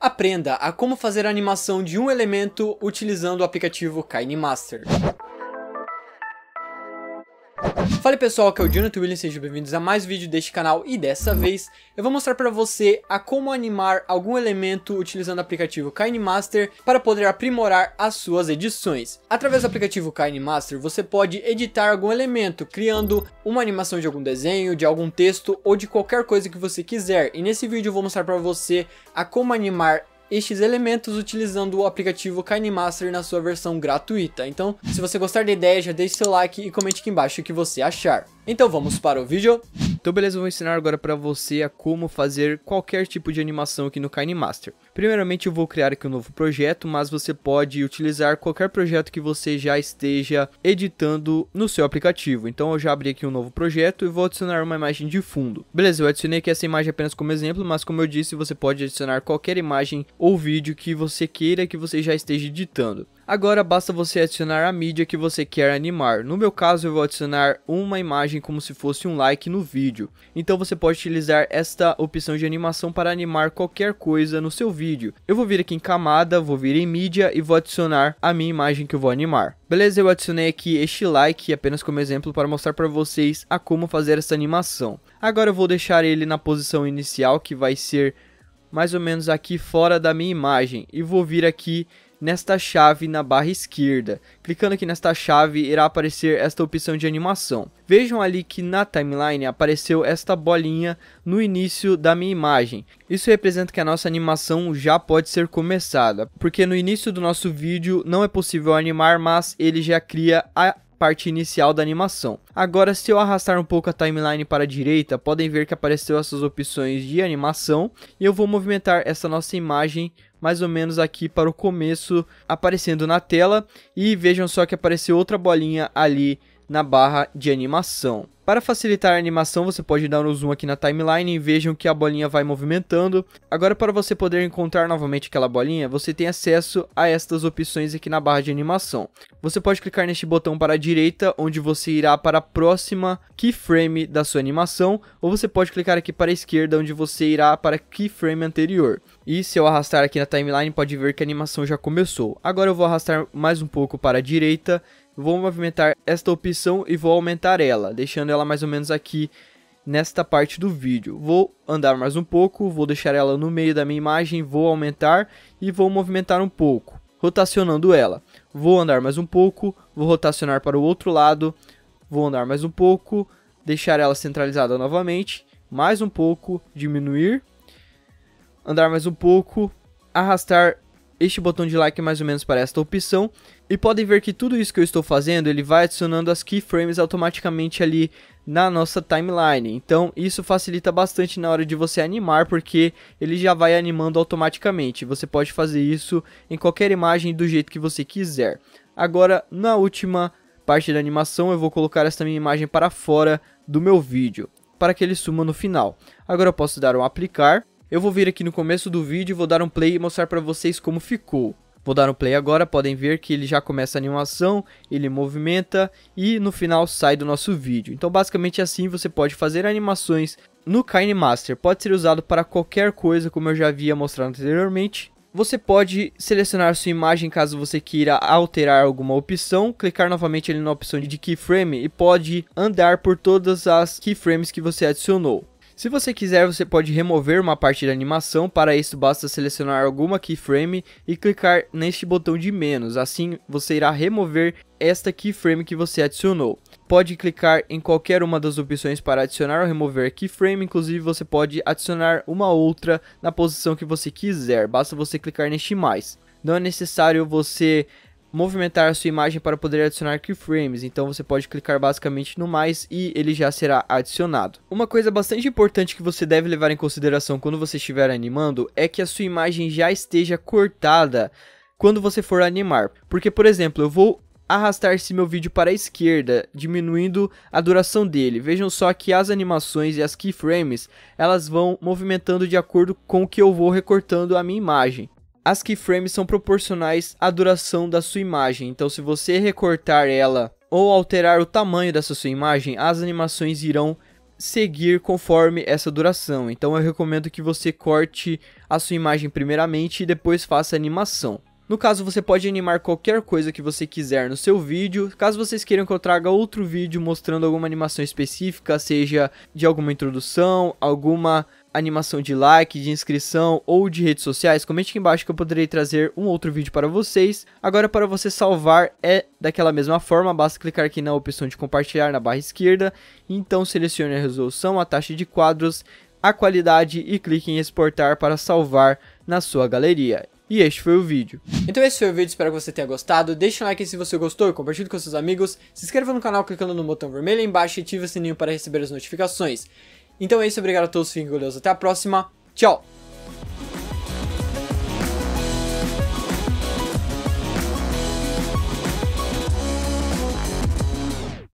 Aprenda a como fazer a animação de um elemento utilizando o aplicativo KineMaster. Fala pessoal, aqui é o Jonathan Williams, sejam bem-vindos a mais um vídeo deste canal e dessa vez eu vou mostrar para você a como animar algum elemento utilizando o aplicativo KineMaster para poder aprimorar as suas edições. Através do aplicativo KineMaster você pode editar algum elemento, criando uma animação de algum desenho, de algum texto ou de qualquer coisa que você quiser. E nesse vídeo eu vou mostrar para você a como animar estes elementos utilizando o aplicativo KineMaster na sua versão gratuita. Então, se você gostar da ideia, já deixe seu like e comente aqui embaixo o que você achar. Então vamos para o vídeo. Então beleza, eu vou ensinar agora para você a como fazer qualquer tipo de animação aqui no KineMaster. Primeiramente eu vou criar aqui um novo projeto, mas você pode utilizar qualquer projeto que você já esteja editando no seu aplicativo. Então eu já abri aqui um novo projeto e vou adicionar uma imagem de fundo. Beleza, eu adicionei aqui essa imagem apenas como exemplo, mas como eu disse, você pode adicionar qualquer imagem ou vídeo que você queira que você já esteja editando. Agora basta você adicionar a mídia que você quer animar. No meu caso eu vou adicionar uma imagem como se fosse um like no vídeo. Então você pode utilizar esta opção de animação para animar qualquer coisa no seu vídeo. Eu vou vir aqui em camada, vou vir em mídia e vou adicionar a minha imagem que eu vou animar. Beleza, eu adicionei aqui este like apenas como exemplo para mostrar para vocês a como fazer essa animação. Agora eu vou deixar ele na posição inicial que vai ser mais ou menos aqui fora da minha imagem e vou vir aqui nesta chave na barra esquerda. Clicando aqui nesta chave, irá aparecer esta opção de animação. Vejam ali que na timeline apareceu esta bolinha no início da minha imagem. Isso representa que a nossa animação já pode ser começada, porque no início do nosso vídeo não é possível animar, mas ele já cria a parte inicial da animação. Agora, se eu arrastar um pouco a timeline para a direita, podem ver que apareceu essas opções de animação e eu vou movimentar essa nossa imagem mais ou menos aqui para o começo, aparecendo na tela. E vejam só que apareceu outra bolinha ali na barra de animação. Para facilitar a animação, você pode dar um zoom aqui na timeline e vejam que a bolinha vai movimentando. Agora, para você poder encontrar novamente aquela bolinha, você tem acesso a estas opções aqui na barra de animação. Você pode clicar neste botão para a direita, onde você irá para a próxima keyframe da sua animação, ou você pode clicar aqui para a esquerda, onde você irá para a keyframe anterior. E se eu arrastar aqui na timeline, pode ver que a animação já começou. Agora eu vou arrastar mais um pouco para a direita vou movimentar esta opção e vou aumentar ela, deixando ela mais ou menos aqui nesta parte do vídeo. Vou andar mais um pouco, vou deixar ela no meio da minha imagem, vou aumentar e vou movimentar um pouco, rotacionando ela. Vou andar mais um pouco, vou rotacionar para o outro lado, vou andar mais um pouco, deixar ela centralizada novamente, mais um pouco, diminuir, andar mais um pouco, arrastar este botão de like é mais ou menos para esta opção. E podem ver que tudo isso que eu estou fazendo, ele vai adicionando as keyframes automaticamente ali na nossa timeline. Então isso facilita bastante na hora de você animar, porque ele já vai animando automaticamente. Você pode fazer isso em qualquer imagem do jeito que você quiser. Agora, na última parte da animação, eu vou colocar esta minha imagem para fora do meu vídeo, para que ele suma no final. Agora eu posso dar um aplicar eu vou vir aqui no começo do vídeo, vou dar um play e mostrar para vocês como ficou. Vou dar um play agora, podem ver que ele já começa a animação, ele movimenta e no final sai do nosso vídeo. Então basicamente assim você pode fazer animações no Kinemaster. Pode ser usado para qualquer coisa, como eu já havia mostrado anteriormente. Você pode selecionar sua imagem caso você queira alterar alguma opção, clicar novamente ali na opção de keyframe e pode andar por todas as keyframes que você adicionou. Se você quiser, você pode remover uma parte da animação, para isso basta selecionar alguma keyframe e clicar neste botão de menos, assim você irá remover esta keyframe que você adicionou. Pode clicar em qualquer uma das opções para adicionar ou remover keyframe, inclusive você pode adicionar uma outra na posição que você quiser, basta você clicar neste mais. Não é necessário você movimentar sua imagem para poder adicionar keyframes, então você pode clicar basicamente no mais e ele já será adicionado. Uma coisa bastante importante que você deve levar em consideração quando você estiver animando é que a sua imagem já esteja cortada quando você for animar, porque por exemplo, eu vou arrastar esse meu vídeo para a esquerda, diminuindo a duração dele. Vejam só que as animações e as keyframes, elas vão movimentando de acordo com o que eu vou recortando a minha imagem. As keyframes são proporcionais à duração da sua imagem, então se você recortar ela ou alterar o tamanho dessa sua imagem, as animações irão seguir conforme essa duração. Então eu recomendo que você corte a sua imagem primeiramente e depois faça a animação. No caso, você pode animar qualquer coisa que você quiser no seu vídeo. Caso vocês queiram que eu traga outro vídeo mostrando alguma animação específica, seja de alguma introdução, alguma animação de like, de inscrição ou de redes sociais, comente aqui embaixo que eu poderei trazer um outro vídeo para vocês. Agora para você salvar é daquela mesma forma, basta clicar aqui na opção de compartilhar na barra esquerda, então selecione a resolução, a taxa de quadros, a qualidade e clique em exportar para salvar na sua galeria. E este foi o vídeo. Então esse foi o vídeo, espero que você tenha gostado. Deixe um like se você gostou e compartilhe com seus amigos. Se inscreva no canal clicando no botão vermelho embaixo e ative o sininho para receber as notificações. Então é isso, obrigado a todos, fiquem com Deus, até a próxima, tchau!